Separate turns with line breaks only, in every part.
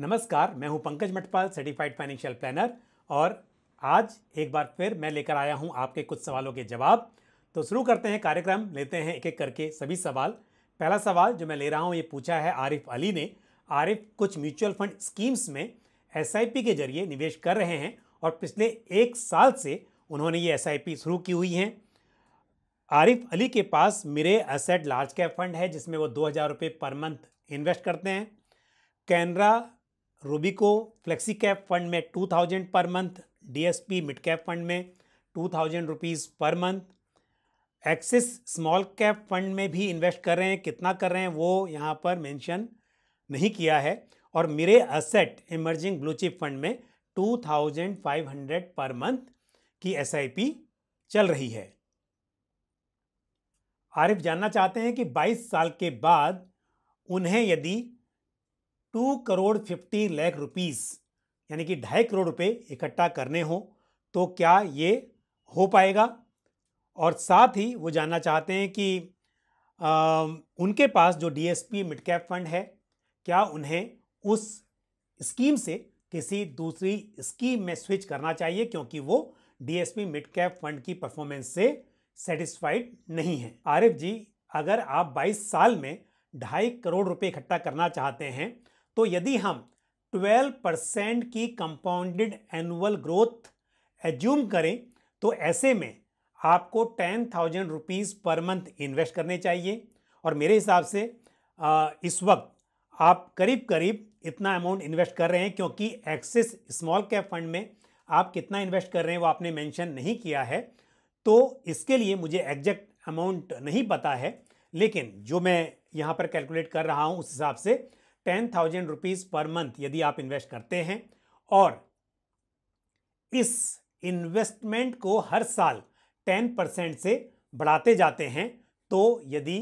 नमस्कार मैं हूं Pankaj Matpal certified financial planner और आज एक बार फिर मैं लेकर आया हूं आपके कुछ सवालों के जवाब तो शुरू करते हैं कार्यक्रम लेते हैं एक एक करके सभी सवाल पहला सवाल जो मैं ले रहा हूं ये पूछा है आरिफ अली ने आरिफ कुछ म्यूचुअल फंड स्कीम्स में एस के जरिए निवेश कर रहे हैं और पिछले एक साल से उन्होंने ये एस शुरू की हुई हैं आरिफ अली के पास मेरे असेट लार्ज कैप फंड है जिसमें वो दो हज़ार रुपये पर मंथ इन्वेस्ट करते हैं Canara Robeco flexi cap fund में two thousand per month DSP mid cap fund में two thousand rupees per month Axis small cap fund में भी इन्वेस्ट कर रहे हैं कितना कर रहे हैं वो यहाँ पर मेंशन नहीं किया है और Mirae asset emerging bluechip fund में two thousand five hundred per month की एस आई पी चल रही है आरिफ जानना चाहते हैं कि बाईस साल के बाद उन्हें यदि two crore fifty lakh rupees यानी कि ढाई करोड़ रुपए इकट्ठा करने हो तो क्या ये हो पाएगा और साथ ही वो जानना चाहते हैं कि आ, उनके पास जो डीएसपी मिड कैप फंड है क्या उन्हें उस स्कीम से किसी दूसरी स्कीम में स्विच करना चाहिए क्योंकि वो डीएसपी मिड कैप फंड की परफॉर्मेंस से सेटिस्फाइड नहीं है आरिफ जी अगर आप 22 साल में ढाई करोड़ रुपए इकट्ठा करना चाहते हैं तो यदि हम 12 परसेंट की कंपाउंडेड एनुअल ग्रोथ एज्यूम करें तो ऐसे में आपको ten thousand rupees per month invest करने चाहिए और मेरे हिसाब से इस वक्त आप करीब करीब इतना अमाउंट इन्वेस्ट कर रहे हैं क्योंकि एक्सिस स्मॉल कैप फंड में आप कितना इन्वेस्ट कर रहे हैं वो आपने मेंशन नहीं किया है तो इसके लिए मुझे एग्जैक्ट अमाउंट नहीं पता है लेकिन जो मैं यहाँ पर कैलकुलेट कर रहा हूँ उस हिसाब से ten thousand rupees per month यदि आप इन्वेस्ट करते हैं और इस इन्वेस्टमेंट को हर साल टेन परसेंट से बढ़ाते जाते हैं तो यदि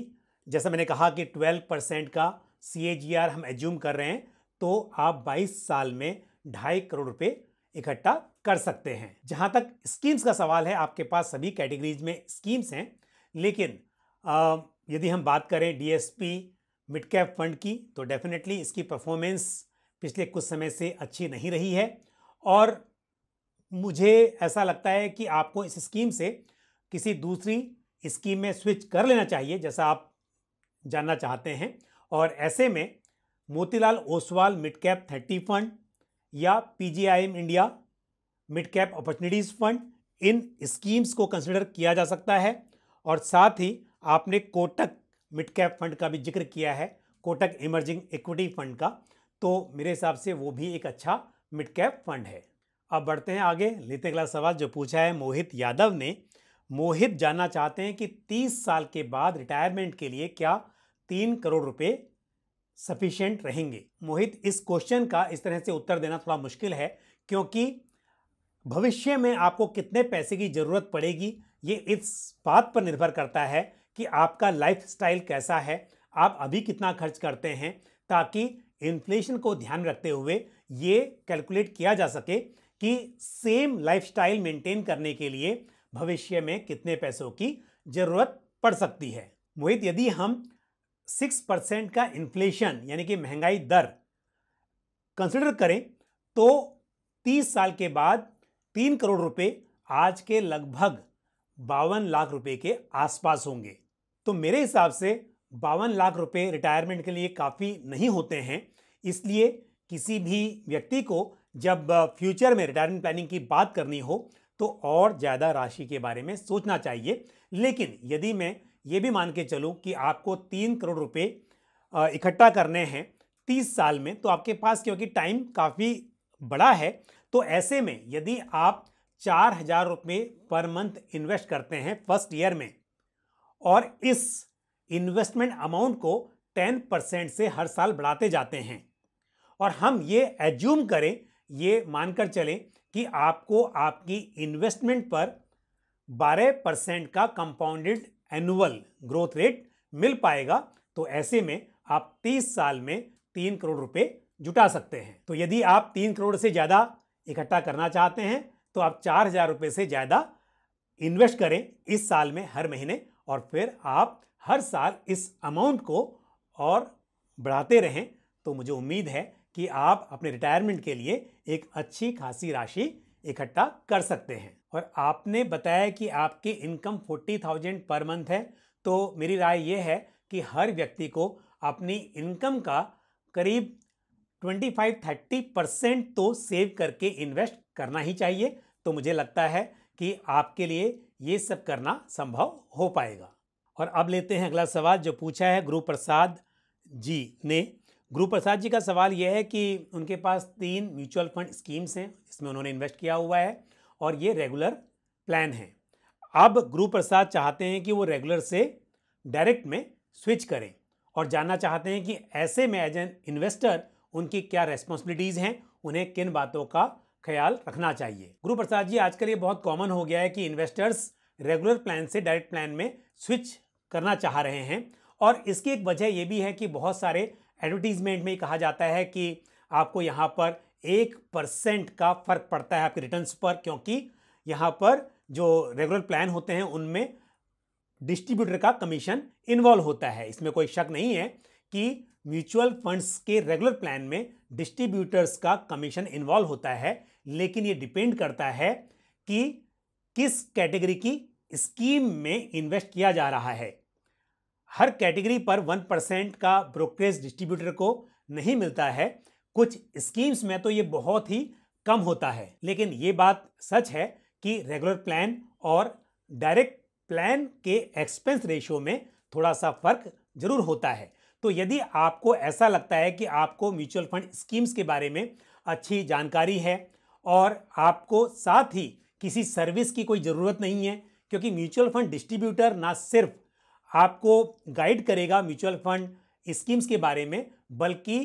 जैसा मैंने कहा कि ट्वेल्व परसेंट का सी हम एज्यूम कर रहे हैं तो आप बाईस साल में ढाई करोड़ रुपए इकट्ठा कर सकते हैं जहाँ तक स्कीम्स का सवाल है आपके पास सभी कैटेगरीज में स्कीम्स हैं लेकिन आ, यदि हम बात करें डीएसपी मिड कैप फंड की तो डेफिनेटली इसकी परफॉर्मेंस पिछले कुछ समय से अच्छी नहीं रही है और मुझे ऐसा लगता है कि आपको इस स्कीम से किसी दूसरी स्कीम में स्विच कर लेना चाहिए जैसा आप जानना चाहते हैं और ऐसे में Motilal Oswal mid cap thirty fund या P India mid cap opportunities fund इन स्कीम्स को कंसिडर किया जा सकता है और साथ ही आपने कोटक मिड कैप फंड का भी जिक्र किया है कोटक इमर्जिंग इक्विटी फंड का तो मेरे हिसाब से वो भी एक अच्छा मिड कैप फंड है अब बढ़ते हैं आगे लेते अगला सवाल जो पूछा है मोहित यादव ने मोहित जानना चाहते हैं कि 30 साल के बाद रिटायरमेंट के लिए क्या तीन करोड़ रुपए सफिशेंट रहेंगे मोहित इस क्वेश्चन का इस तरह से उत्तर देना थोड़ा मुश्किल है क्योंकि भविष्य में आपको कितने पैसे की ज़रूरत पड़ेगी ये इस बात पर निर्भर करता है कि आपका स्टाइल कैसा है आप अभी कितना खर्च करते हैं ताकि इन्फ्लेशन को ध्यान रखते हुए ये कैलकुलेट किया जा सके कि सेम लाइफस्टाइल मेंटेन करने के लिए भविष्य में कितने पैसों की ज़रूरत पड़ सकती है मोहित यदि हम सिक्स परसेंट का इन्फ्लेशन यानी कि महंगाई दर कंसिडर करें तो तीस साल के बाद तीन करोड़ रुपए आज के लगभग बावन लाख रुपए के आसपास होंगे तो मेरे हिसाब से बावन लाख रुपए रिटायरमेंट के लिए काफ़ी नहीं होते हैं इसलिए किसी भी व्यक्ति को जब फ्यूचर में रिटायरमेंट प्लानिंग की बात करनी हो तो और ज़्यादा राशि के बारे में सोचना चाहिए लेकिन यदि मैं ये भी मान के चलूँ कि आपको तीन करोड़ रुपये इकट्ठा करने हैं तीस साल में तो आपके पास क्योंकि टाइम काफ़ी बड़ा है तो ऐसे में यदि आप चार हज़ार रुपये पर मंथ इन्वेस्ट करते हैं फर्स्ट ईयर में और इस इन्वेस्टमेंट अमाउंट को टेन परसेंट से हर साल बढ़ाते जाते हैं और हम ये एज्यूम करें ये मानकर चलें कि आपको आपकी इन्वेस्टमेंट पर बारह परसेंट का कंपाउंडेड एनुअल ग्रोथ रेट मिल पाएगा तो ऐसे में आप तीस साल में तीन करोड़ रुपए जुटा सकते हैं तो यदि आप तीन करोड़ से ज़्यादा इकट्ठा करना चाहते हैं तो आप चार हज़ार रुपये से ज़्यादा इन्वेस्ट करें इस साल में हर महीने और फिर आप हर साल इस अमाउंट को और बढ़ाते रहें तो मुझे उम्मीद है कि आप अपने रिटायरमेंट के लिए एक अच्छी खासी राशि इकट्ठा कर सकते हैं और आपने बताया कि आपकी income forty thousand per month है तो मेरी राय यह है कि हर व्यक्ति को अपनी इनकम का करीब ट्वेंटी फाइव थर्टी परसेंट तो सेव करके इन्वेस्ट करना ही चाहिए तो मुझे लगता है कि आपके लिए ये सब करना संभव हो पाएगा और अब लेते हैं अगला सवाल जो पूछा है गुरु प्रसाद जी ने गुरु प्रसाद जी का सवाल यह है कि उनके पास तीन म्यूचुअल फंड स्कीम्स हैं इसमें उन्होंने इन्वेस्ट किया हुआ है और ये रेगुलर प्लान है अब गुरु प्रसाद चाहते हैं कि वो रेगुलर से डायरेक्ट में स्विच करें और जानना चाहते हैं कि ऐसे में एज एन इन्वेस्टर उनकी क्या रेस्पॉन्सिबिलिटीज़ हैं उन्हें किन बातों का ख्याल रखना चाहिए गुरु प्रसाद जी आजकल ये बहुत कॉमन हो गया है कि इन्वेस्टर्स रेगुलर प्लान से डायरेक्ट प्लान में स्विच करना चाह रहे हैं और इसकी एक वजह ये भी है कि बहुत सारे एडवर्टीजमेंट में कहा जाता है कि आपको यहाँ पर एक परसेंट का फर्क पड़ता है आपके रिटर्न्स पर क्योंकि यहाँ पर जो रेगुलर प्लान होते हैं उनमें डिस्ट्रीब्यूटर का कमीशन इन्वॉल्व होता है इसमें कोई शक नहीं है कि म्यूचुअल फंड्स के रेगुलर प्लान में डिस्ट्रीब्यूटर्स का कमीशन इन्वॉल्व होता है लेकिन ये डिपेंड करता है कि किस कैटेगरी की स्कीम में इन्वेस्ट किया जा रहा है हर कैटेगरी पर वन परसेंट का ब्रोकरेज डिस्ट्रीब्यूटर को नहीं मिलता है कुछ स्कीम्स में तो ये बहुत ही कम होता है लेकिन ये बात सच है कि रेगुलर प्लान और डायरेक्ट प्लान के एक्सपेंस रेशियो में थोड़ा सा फर्क जरूर होता है तो यदि आपको ऐसा लगता है कि आपको म्यूचुअल फंड स्कीम्स के बारे में अच्छी जानकारी है और आपको साथ ही किसी सर्विस की कोई ज़रूरत नहीं है क्योंकि म्यूचुअल फंड डिस्ट्रीब्यूटर ना सिर्फ आपको गाइड करेगा म्यूचुअल फंड स्कीम्स के बारे में बल्कि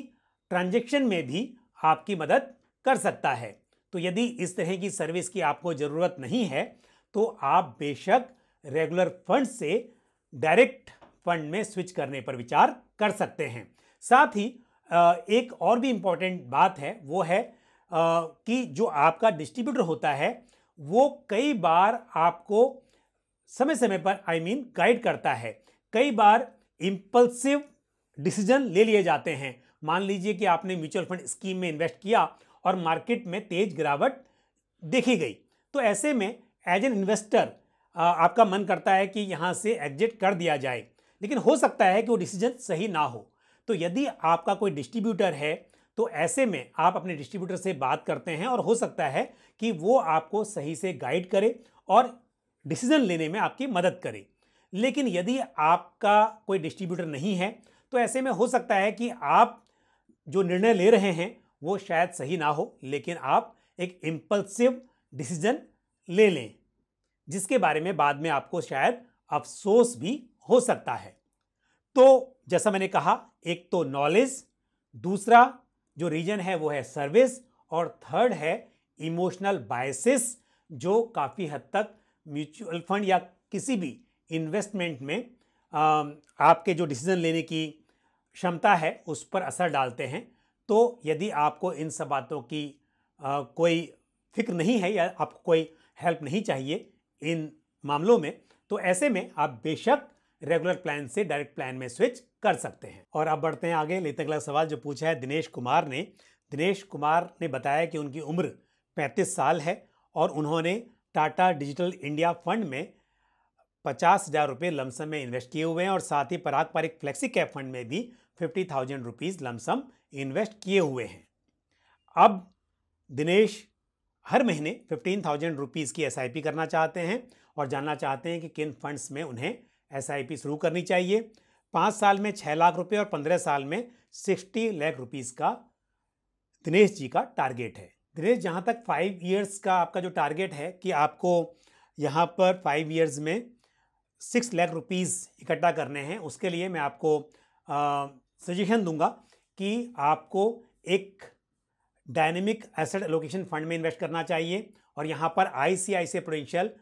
ट्रांजेक्शन में भी आपकी मदद कर सकता है तो यदि इस तरह की सर्विस की आपको ज़रूरत नहीं है तो आप बेशक रेगुलर फंड से डायरेक्ट फंड में स्विच करने पर विचार कर सकते हैं साथ ही एक और भी इम्पॉर्टेंट बात है वो है कि जो आपका डिस्ट्रीब्यूटर होता है वो कई बार आपको समय समय पर आई मीन गाइड करता है कई बार इम्पल्सिव डिसीजन ले लिए जाते हैं मान लीजिए कि आपने म्यूचुअल फंड स्कीम में इन्वेस्ट किया और मार्केट में तेज गिरावट देखी गई तो ऐसे में एज एन इन्वेस्टर आपका मन करता है कि यहाँ से एग्जिट कर दिया जाए लेकिन हो सकता है कि वो डिसीजन सही ना हो तो यदि आपका कोई डिस्ट्रीब्यूटर है तो ऐसे में आप अपने डिस्ट्रीब्यूटर से बात करते हैं और हो सकता है कि वो आपको सही से गाइड करे और डिसीजन लेने में आपकी मदद करे लेकिन यदि आपका कोई डिस्ट्रीब्यूटर नहीं है तो ऐसे में हो सकता है कि आप जो निर्णय ले रहे हैं वो शायद सही ना हो लेकिन आप एक इम्पल्सिव डिसीजन ले लें जिसके बारे में बाद में आपको शायद अफसोस भी हो सकता है तो जैसा मैंने कहा एक तो नॉलेज दूसरा जो रीजन है वो है सर्विस और थर्ड है इमोशनल बायसिस जो काफ़ी हद तक म्यूचुअल फंड या किसी भी इन्वेस्टमेंट में आपके जो डिसीज़न लेने की क्षमता है उस पर असर डालते हैं तो यदि आपको इन सब बातों की आ, कोई फिक्र नहीं है या आपको कोई हेल्प नहीं चाहिए इन मामलों में तो ऐसे में आप बेशक रेगुलर प्लान से डायरेक्ट प्लान में स्विच कर सकते हैं और अब बढ़ते हैं आगे लेते अगला सवाल जो पूछा है दिनेश कुमार ने दिनेश कुमार ने बताया कि उनकी उम्र 35 साल है और उन्होंने टाटा डिजिटल इंडिया फंड में पचास हज़ार रुपये लमसम में इन्वेस्ट किए हुए हैं और साथ ही Parag Parikh flexi cap fund में भी fifty thousand rupees lump sum invest किए हुए हैं अब दिनेश हर महीने फिफ्टीन थाउजेंड रुपीज़ की एस करना चाहते हैं और जानना चाहते हैं कि किन फंड्स में उन्हें एस शुरू करनी चाहिए पाँच साल में छः लाख रुपये और पंद्रह साल में सिक्सटी लाख रुपीज़ का दिनेश जी का टारगेट है दिनेश जहाँ तक फाइव ईयर्स का आपका जो टारगेट है कि आपको यहाँ पर फाइव ईयर्स में सिक्स लाख रुपीज़ इकट्ठा करने हैं उसके लिए मैं आपको सजेशन दूंगा कि आपको एक डायनेमिक एसेट एलोकेशन फंड में इन्वेस्ट करना चाहिए और यहाँ पर I C I C prudential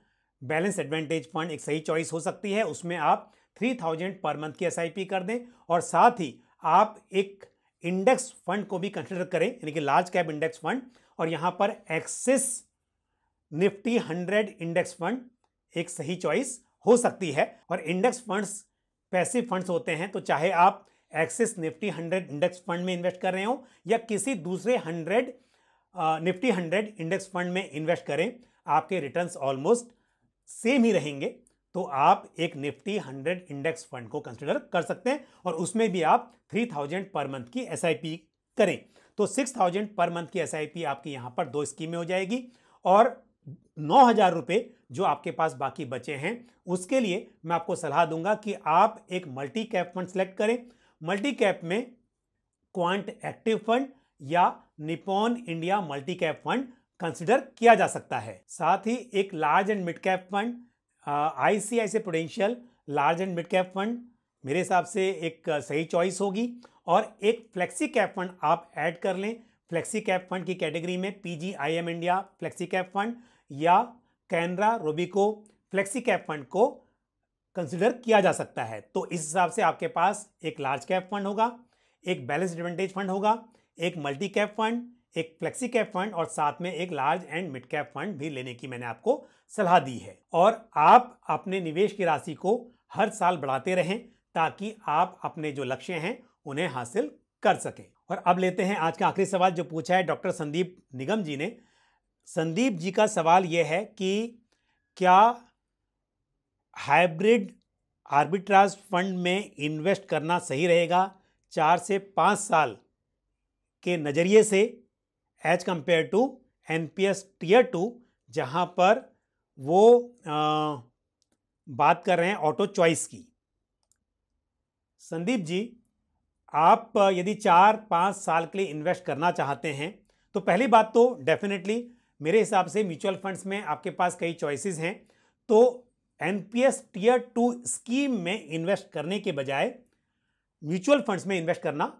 balance advantage fund एक सही चॉइस हो सकती है उसमें आप थ्री थाउजेंड पर मंथ की एस कर दें और साथ ही आप एक इंडेक्स फंड को भी कंसिडर करें यानी कि लार्ज कैप इंडेक्स फंड और यहाँ पर Axis Nifty hundred index fund एक सही चॉइस हो सकती है और इंडेक्स फंड्स पैसिव फंड्स होते हैं तो चाहे आप Axis Nifty hundred index fund में इन्वेस्ट कर रहे हो या किसी दूसरे hundred Nifty hundred index fund में इन्वेस्ट करें आपके रिटर्न्स ऑलमोस्ट सेम ही रहेंगे तो आप एक निफ्टी 100 इंडेक्स फंड को कंसिडर कर सकते हैं और उसमें भी आप 3000 पर मंथ की एस करें तो 6000 पर मंथ की एस आपकी यहाँ पर दो स्कीमें हो जाएगी और नौ हज़ार रुपये जो आपके पास बाकी बचे हैं उसके लिए मैं आपको सलाह दूंगा कि आप एक मल्टी कैप फंड सेलेक्ट करें मल्टी कैप में क्वांट एक्टिव फंड या Nippon India multi cap fund consider किया जा सकता है साथ ही एक large and mid cap fund I C I C potential large and mid cap fund मेरे हिसाब से एक सही चॉइस होगी और एक फ्लेक्सी कैप फंड आप ऐड कर लें फ्लेक्सी कैप फंड की कैटेगरी में P G I M India flexi cap fund या Canara Robeco flexi cap fund को कंसिडर किया जा सकता है तो इस हिसाब से आपके पास एक लार्ज कैप फंड होगा एक बैलेंस एडवांटेज फंड होगा एक मल्टी कैप फंड एक फ्लेक्सी कैप फंड और साथ में एक large and mid cap fund भी लेने की मैंने आपको सलाह दी है और आप अपने निवेश की राशि को हर साल बढ़ाते रहें ताकि आप अपने जो लक्ष्य हैं उन्हें हासिल कर सकें और अब लेते हैं आज का आखिरी सवाल जो पूछा है डॉक्टर संदीप निगम जी ने संदीप जी का सवाल यह है कि क्या हाइब्रिड आर्बिट्राज फंड में इन्वेस्ट करना सही रहेगा चार से पाँच साल के नज़रिए से as compared to N P S tier two जहाँ पर वो आ, बात कर रहे हैं ऑटो चॉइस की संदीप जी आप यदि चार पाँच साल के लिए इन्वेस्ट करना चाहते हैं तो पहली बात तो डेफिनेटली मेरे हिसाब से म्यूचुअल फंड्स में आपके पास कई चॉइसेस हैं तो N P S tier two scheme में इन्वेस्ट करने के बजाय म्यूचुअल फंड्स में इन्वेस्ट करना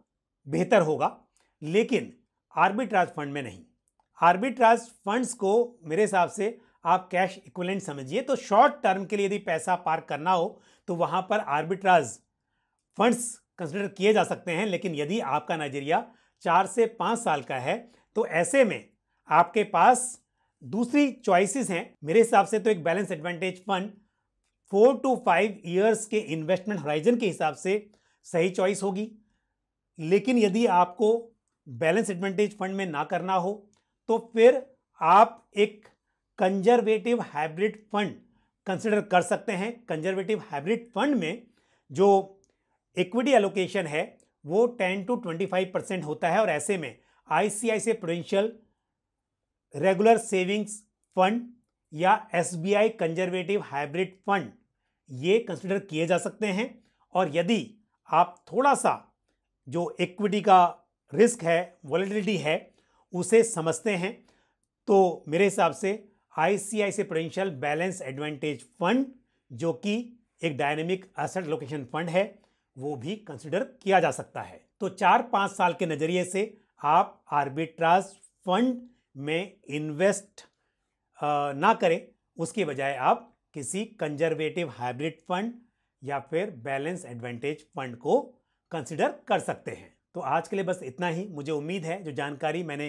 बेहतर होगा लेकिन आर्बिट्राज फंड में नहीं आर्बिट्राज फंड्स को मेरे हिसाब से आप कैश इक्विलेंट समझिए तो शॉर्ट टर्म के लिए यदि पैसा पार्क करना हो तो वहाँ पर आर्बिट्राज फंड्स कंसिडर किए जा सकते हैं लेकिन यदि आपका नज़रिया चार से पाँच साल का है तो ऐसे में आपके पास दूसरी चॉइसेस हैं मेरे हिसाब से तो एक balance advantage fund four to five years के इन्वेस्टमेंट होराइजन के हिसाब से सही चॉइस होगी लेकिन यदि आपको बैलेंस एडवांटेज फंड में ना करना हो तो फिर आप एक कंजर्वेटिव हाइब्रिड फंड कंसिडर कर सकते हैं कंजर्वेटिव हाइब्रिड फंड में जो इक्विटी एलोकेशन है वो 10 टू 25 परसेंट होता है और ऐसे में I C prudential regular savings fund या S B I conservative hybrid fund ये कंसिडर किए जा सकते हैं और यदि आप थोड़ा सा जो इक्विटी का रिस्क है वॉलेटिलिटी है उसे समझते हैं तो मेरे हिसाब से I C I C prudential balance advantage fund जो कि एक डायनेमिक असेट लोकेशन फंड है वो भी कंसिडर किया जा सकता है तो चार पाँच साल के नज़रिए से आप आर्बिट्राज फंड में इन्वेस्ट ना करें उसके बजाय आप किसी कंजर्वेटिव हाइब्रिड फंड या फिर बैलेंस एडवांटेज फंड को कंसिडर कर सकते हैं तो आज के लिए बस इतना ही मुझे उम्मीद है जो जानकारी मैंने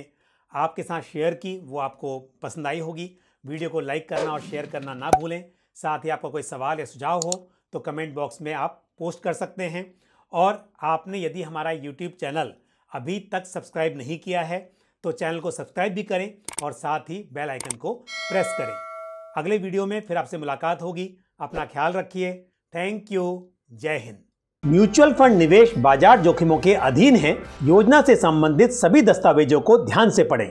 आपके साथ शेयर की वो आपको पसंद आई होगी वीडियो को लाइक करना और शेयर करना ना भूलें साथ ही आपका कोई सवाल या सुझाव हो तो कमेंट बॉक्स में आप पोस्ट कर सकते हैं और आपने यदि हमारा यूट्यूब चैनल अभी तक सब्सक्राइब नहीं किया है तो चैनल को सब्सक्राइब भी करें और साथ ही बेल आइकन को प्रेस करें अगले वीडियो में फिर आपसे मुलाकात होगी अपना ख्याल रखिए थैंक यू जय हिंद म्यूचुअल फंड निवेश बाजार जोखिमों के अधीन है योजना से संबंधित सभी दस्तावेजों को ध्यान से पढ़ें